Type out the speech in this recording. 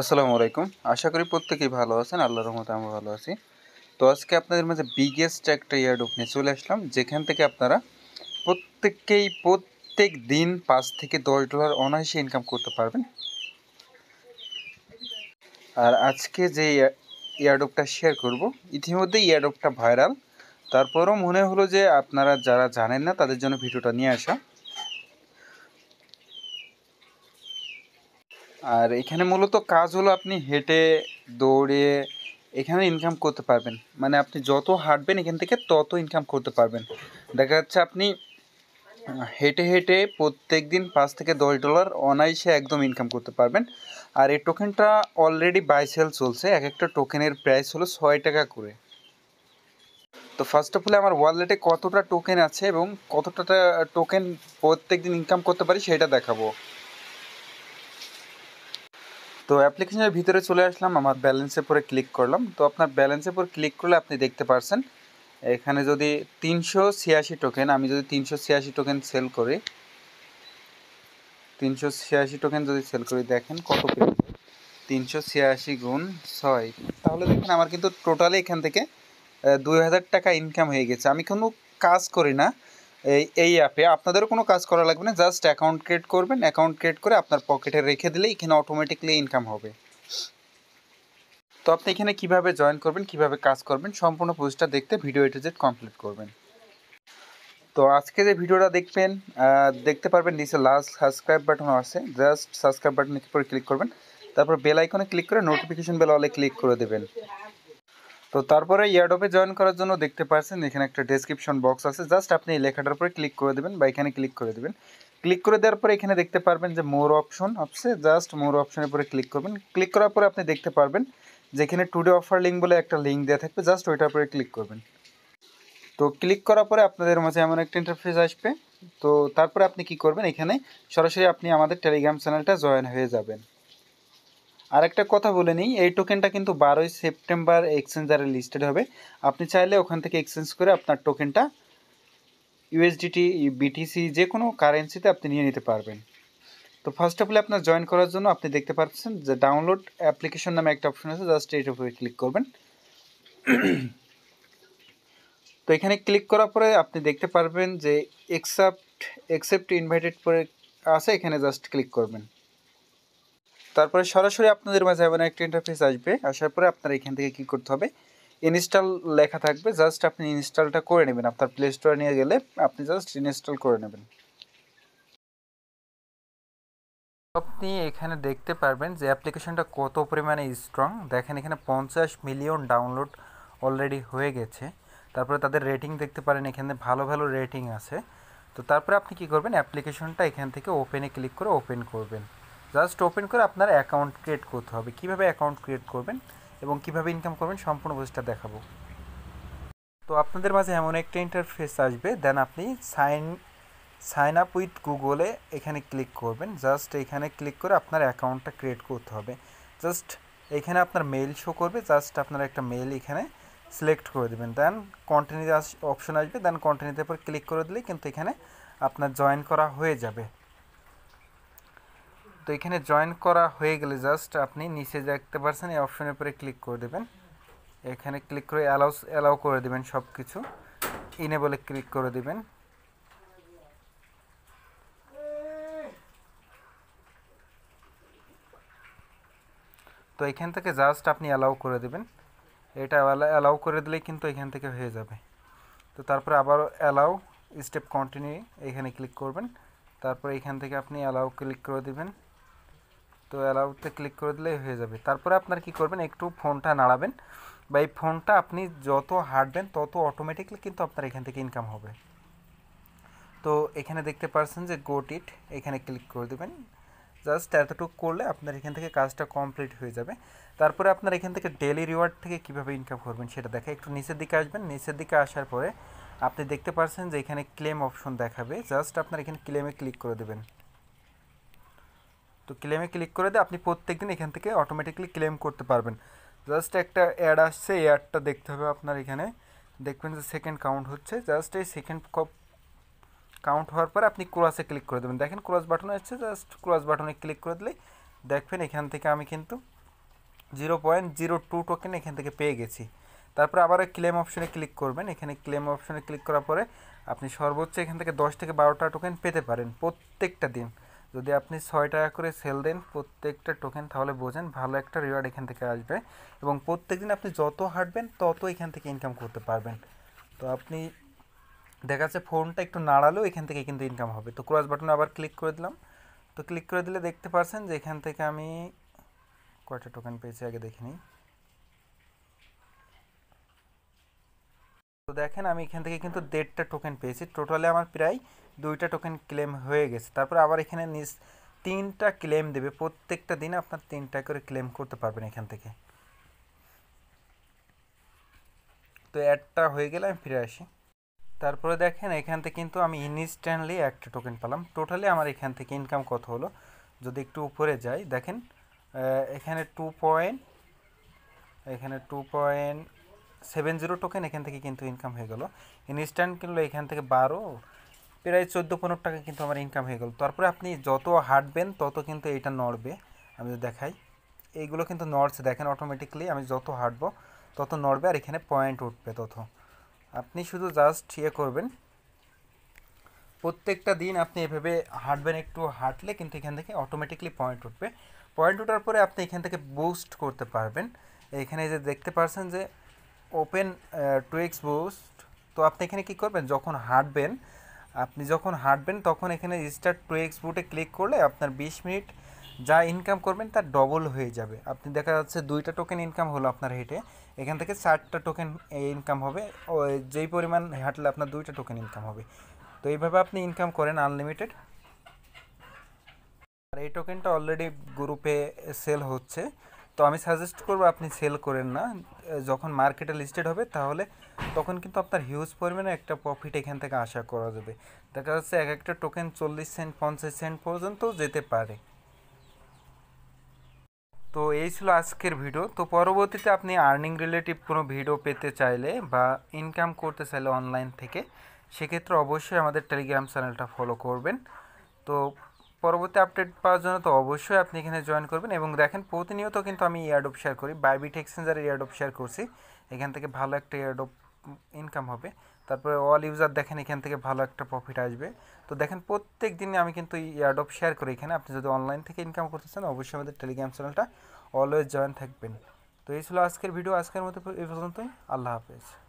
আসসালামু আলাইকুম আশা করি প্রত্যেকেই ভালো আছেন আল্লাহর রহমতে আমরা ভালো আছি তো আজকে আপনাদের মাঝে বিগেস্ট একটা ইয়ারডোপ নিয়ে চলে আসলাম যেখান থেকে আপনারা প্রত্যেককেই প্রত্যেক দিন পাঁচ থেকে দশ ডলার অনায়াসে ইনকাম করতে পারবেন আর আজকে যে ইয়ারডোপটা শেয়ার করব ইতিমধ্যে ইয়ারডোপটা ভাইরাল তারপরও মনে হলো যে আপনারা যারা জানেন না তাদের জন্য ভিডিওটা নিয়ে আসা আর এখানে মূলত কাজ হলো আপনি হেঁটে দৌড়ে এখানে ইনকাম করতে পারবেন মানে আপনি যত হাঁটবেন এখান থেকে তত ইনকাম করতে পারবেন দেখা যাচ্ছে আপনি হেঁটে হেঁটে প্রত্যেক দিন পাঁচ থেকে দশ ডলার অনায়াসে একদম ইনকাম করতে পারবেন আর এই টোকেনটা অলরেডি বাই সেল চলছে এক একটা টোকেনের প্রাইস হলো ছয় টাকা করে তো ফার্স্ট অফ অল আমার ওয়ালেটে কতটা টোকেন আছে এবং কতটা টোকেন প্রত্যেক দিন ইনকাম করতে পারি সেটা দেখাবো তো অ্যাপ্লিকেশনের ভিতরে চলে আসলাম আমার ব্যালেন্সের পরে ক্লিক করলাম তো আপনার ব্যালেন্সের পর ক্লিক করলে আপনি দেখতে পারছেন এখানে যদি তিনশো ছিয়াশি টোকেন আমি যদি তিনশো ছিয়াশি টোকেন সেল করি তিনশো ছিয়াশি টোকেন যদি সেল করি দেখেন কত তিনশো ছিয়াশি গুণ ছয় তাহলে দেখেন আমার কিন্তু টোটালি এখান থেকে দুই হাজার টাকা ইনকাম হয়ে গেছে আমি কোনো কাজ করি না এই এই অ্যাপে আপনাদেরও কোনো কাজ করা লাগবে না জাস্ট অ্যাকাউন্ট ক্রিয়েট করবেন অ্যাকাউন্ট ক্রিয়েট করে আপনার পকেটে রেখে দিলে এখানে অটোমেটিকলি ইনকাম হবে তো আপনি এখানে কিভাবে জয়েন করবেন কিভাবে কাজ করবেন সম্পূর্ণ পোস্টটা দেখতে ভিডিও এটিজেট কমপ্লিট করবেন তো আজকে যে ভিডিওটা দেখবেন দেখতে পারবেন নিচে লাস্ট সাবস্ক্রাইব বাটন আছে জাস্ট সাবস্ক্রাইব বাটনের উপরে ক্লিক করবেন তারপর বেল আইকনে ক্লিক করে নোটিফিকেশন বেল অলে ক্লিক করে দেবেন তো তারপরে ইয়ারডপে জয়েন করার জন্য দেখতে পাচ্ছেন এখানে একটা ডেসক্রিপশন বক্স আছে জাস্ট আপনি এই লেখাটার উপরে ক্লিক করে দেবেন বা এখানে ক্লিক করে দেবেন ক্লিক করে দেওয়ার পরে এখানে দেখতে পারবেন যে মোর অপশন আছে জাস্ট মোর অপশনের উপরে ক্লিক করবেন ক্লিক করার পরে আপনি দেখতে পারবেন যেখানে টুডে অফার লিঙ্ক বলে একটা লিঙ্ক দেওয়া থাকবে জাস্ট ওইটার উপরে ক্লিক করবেন তো ক্লিক করার পরে আপনাদের মাঝে এমন একটা ইন্টারফেস আসবে তো তারপরে আপনি কি করবেন এখানে সরাসরি আপনি আমাদের টেলিগ্রাম চ্যানেলটা জয়েন হয়ে যাবেন আর একটা কথা বলে নিই এই টোকেনটা কিন্তু বারোই সেপ্টেম্বর এক্সচেঞ্জারে লিস্টেড হবে আপনি চাইলে ওখান থেকে এক্সচেঞ্জ করে আপনার টোকেনটা ইউএসডিটি বিটিসি যে কোনো কারেন্সিতে আপনি নিয়ে নিতে পারবেন তো ফার্স্ট অফ অল আপনার জয়েন করার জন্য আপনি দেখতে পাচ্ছেন যে ডাউনলোড অ্যাপ্লিকেশন নামে একটা অপশন আছে জাস্ট এইটার উপরে ক্লিক করবেন তো এখানে ক্লিক করার পরে আপনি দেখতে পারবেন যে এক্সেপ্ট এক্সেপ্ট ইনভাইটেড পরে আছে এখানে জাস্ট ক্লিক করবেন তারপরে সরাসরি আপনাদের মাঝে এমন একটা ইন্টারফেস আসবে আসার পরে আপনার এখান থেকে কি করতে হবে ইনস্টল লেখা থাকবে জাস্ট আপনি ইনস্টলটা করে নেবেন আপনার প্লে স্টোরে নিয়ে গেলে আপনি জাস্ট ইনস্টল করে নেবেন আপনি এখানে দেখতে পারবেন যে অ্যাপ্লিকেশনটা কত পরিমাণে স্ট্রং দেখেন এখানে পঞ্চাশ মিলিয়ন ডাউনলোড অলরেডি হয়ে গেছে তারপরে তাদের রেটিং দেখতে পারেন এখানে ভালো ভালো রেটিং আছে তো তারপরে আপনি কি করবেন অ্যাপ্লিকেশনটা এখান থেকে ওপেনে ক্লিক করে ওপেন করবেন জাস্ট ওপেন করে আপনার অ্যাকাউন্ট ক্রিয়েট করতে হবে কিভাবে অ্যাকাউন্ট ক্রিয়েট করবেন এবং কিভাবে ইনকাম করবেন সম্পূর্ণ প্রচেষ্টা দেখাবো তো আপনাদের মাঝে এমন একটা ইন্টারফেস আসবে দেন আপনি সাইন সাইন আপ উইথ গুগলে এখানে ক্লিক করবেন জাস্ট এখানে ক্লিক করে আপনার অ্যাকাউন্টটা ক্রিয়েট করতে হবে জাস্ট এখানে আপনার মেইল শো করবে জাস্ট আপনার একটা মেইল এখানে সিলেক্ট করে দেবেন দেন আস অপশন আসবে দেন কন্টিনিউতে উপর ক্লিক করে দিলে কিন্তু এখানে আপনার জয়েন করা হয়ে যাবে তো এখানে জয়েন করা হয়ে গেলে জাস্ট আপনি নিচে দেখতে পারছেন এই অপশনের উপরে ক্লিক করে দেবেন এখানে ক্লিক করে অ্যালাউ অ্যালাউ করে দেবেন সব কিছু ইনে বলে ক্লিক করে দেবেন তো এখান থেকে জাস্ট আপনি অ্যালাউ করে দেবেন এটা অ্যালাউ করে দিলে কিন্তু এখান থেকে হয়ে যাবে তো তারপরে আবারও অ্যালাউ স্টেপ কন্টিনিউ এখানে ক্লিক করবেন তারপর এখান থেকে আপনি অ্যালাউ ক্লিক করে দেবেন তো অ্যালাউতে ক্লিক করে দিলেই হয়ে যাবে তারপরে আপনার কি করবেন একটু ফোনটা নাড়াবেন বা এই ফোনটা আপনি যত হাঁটবেন তত অটোমেটিকলি কিন্তু আপনার এখান থেকে ইনকাম হবে তো এখানে দেখতে পারছেন যে গোট ইট এখানে ক্লিক করে দেবেন জাস্ট এতটুকু করলে আপনার এখান থেকে কাজটা কমপ্লিট হয়ে যাবে তারপরে আপনার এখান থেকে ডেলি রিওয়ার্ড থেকে কিভাবে ইনকাম করবেন সেটা দেখা একটু নিচের দিকে আসবেন নিচের দিকে আসার পরে আপনি দেখতে পারছেন যে এখানে ক্লেম অপশন দেখাবে জাস্ট আপনার এখানে ক্লেমে ক্লিক করে দেবেন তো ক্লেমে ক্লিক করে দিয়ে আপনি প্রত্যেক দিন এখান থেকে অটোমেটিকলি ক্লেম করতে পারবেন জাস্ট একটা অ্যাড আসছে এই অ্যাডটা দেখতে হবে আপনার এখানে দেখবেন যে সেকেন্ড কাউন্ট হচ্ছে জাস্ট এই সেকেন্ড কাউন্ট হওয়ার পরে আপনি ক্রসে ক্লিক করে দেবেন দেখেন ক্রস বাটন আসছে জাস্ট ক্রস বাটনে ক্লিক করে দিলেই দেখবেন এখান থেকে আমি কিন্তু zero point zero two token এখান থেকে পেয়ে গেছি তারপরে আবার ক্লেম অপশনে ক্লিক করবেন এখানে ক্লেম অপশনে ক্লিক করার পরে আপনি সর্বোচ্চ এখান থেকে দশ থেকে বারোটা টোকেন পেতে পারেন প্রত্যেকটা দিন যদি আপনি ছয় টাকা করে সেল দেন প্রত্যেকটা টোকেন তাহলে বোঝেন ভালো একটা রিওয়ার্ড এখান থেকে আসবে এবং প্রত্যেক দিন আপনি যত হাঁটবেন তত এখান থেকে ইনকাম করতে পারবেন তো আপনি দেখা যাচ্ছে ফোনটা একটু নাড়ালেও এখান থেকে কিন্তু ইনকাম হবে তো ক্রস বাটনে আবার ক্লিক করে দিলাম তো ক্লিক করে দিলে দেখতে পাচ্ছেন যে এখান থেকে আমি কয়টা টোকেন পেয়েছি আগে দেখে নিই তো দেখেন আমি এখান থেকে কিন্তু দেড়টা টোকেন পেয়েছি টোটালে আমার প্রায় দুইটা টোকেন ক্লেম হয়ে গেছে তারপর আবার এখানে নিজ তিনটা ক্লেম দেবে প্রত্যেকটা দিন আপনার তিনটা করে ক্লেম করতে পারবেন এখান থেকে তো অ্যাডটা হয়ে গেলে আমি ফিরে আসি তারপরে দেখেন এখান থেকে কিন্তু আমি ইনস্ট্যান্টলি একটা টোকেন পেলাম টোটালি আমার এখান থেকে ইনকাম কত হলো যদি একটু উপরে যাই দেখেন এখানে টু পয়েন্ট এখানে two point seven zero token এখান থেকে কিন্তু ইনকাম হয়ে গেল ইনস্ট্যান্ট কিনলো এখান থেকে বারো প্রায় চোদ্দো পনেরো টাকা কিন্তু আমার ইনকাম হয়ে গেল তারপরে আপনি যত হাঁটবেন তত কিন্তু এটা নড়বে আমি দেখাই এইগুলো কিন্তু নড়ছে দেখেন অটোমেটিকলি আমি যত হাঁটবো তত নড়বে আর এখানে পয়েন্ট উঠবে তত আপনি শুধু জাস্ট ইয়ে করবেন প্রত্যেকটা দিন আপনি এভাবে হাঁটবেন একটু হাঁটলে কিন্তু এখান থেকে অটোমেটিকলি পয়েন্ট উঠবে পয়েন্ট ওঠার পরে আপনি এখান থেকে বুস্ট করতে পারবেন এখানে যে দেখতে পারছেন যে ওপেন টু এক্স বুস্ট তো আপনি এখানে কি করবেন যখন হাঁটবেন আপনি যখন হাঁটবেন তখন এখানে রেজিস্টার টু এক্স বুটে ক্লিক করলে আপনার বিশ মিনিট যা ইনকাম করবেন তার ডবল হয়ে যাবে আপনি দেখা যাচ্ছে দুইটা টোকেন ইনকাম হলো আপনার হেঁটে এখান থেকে চারটা টোকেন ইনকাম হবে ও যেই পরিমাণ হাঁটলে আপনার দুইটা টোকেন ইনকাম হবে তো এইভাবে আপনি ইনকাম করেন আনলিমিটেড আর এই টোকেনটা অলরেডি গ্রুপে সেল হচ্ছে তো আমি সাজেস্ট করবো আপনি সেল করেন না যখন মার্কেটে লিস্টেড হবে তাহলে তখন কিন্তু আপনার হিউজ পরিমাণে একটা প্রফিট এখান থেকে আশা করা যাবে দেখা যাচ্ছে এক একটা টোকেন চল্লিশ সেন্ট পঞ্চাশ সেন্ট পর্যন্ত যেতে পারে তো এই ছিল আজকের ভিডিও তো পরবর্তীতে আপনি আর্নিং রিলেটিভ কোনো ভিডিও পেতে চাইলে বা ইনকাম করতে চাইলে অনলাইন থেকে সেক্ষেত্রে অবশ্যই আমাদের টেলিগ্রাম চ্যানেলটা ফলো করবেন তো পরবর্তী আপডেট পাওয়ার জন্য তো অবশ্যই আপনি এখানে জয়েন করবেন এবং দেখেন প্রতিনিয়ত কিন্তু আমি ইয়ারডপ শেয়ার করি বাইবিট এক্সচেঞ্জারের ইয়ারডপ শেয়ার করছি এখান থেকে ভালো একটা ইয়ারডপ ইনকাম হবে তারপরে অল ইউজার দেখেন এখান থেকে ভালো একটা প্রফিট আসবে তো দেখেন প্রত্যেক দিনে আমি কিন্তু ইয়ারডপ শেয়ার করি এখানে আপনি যদি অনলাইন থেকে ইনকাম করতে চান অবশ্যই আমাদের টেলিগ্রাম চ্যানেলটা অলওয়েজ জয়েন থাকবেন তো এই ছিল আজকের ভিডিও আজকের মতো এই পর্যন্তই আল্লাহ হাফেজ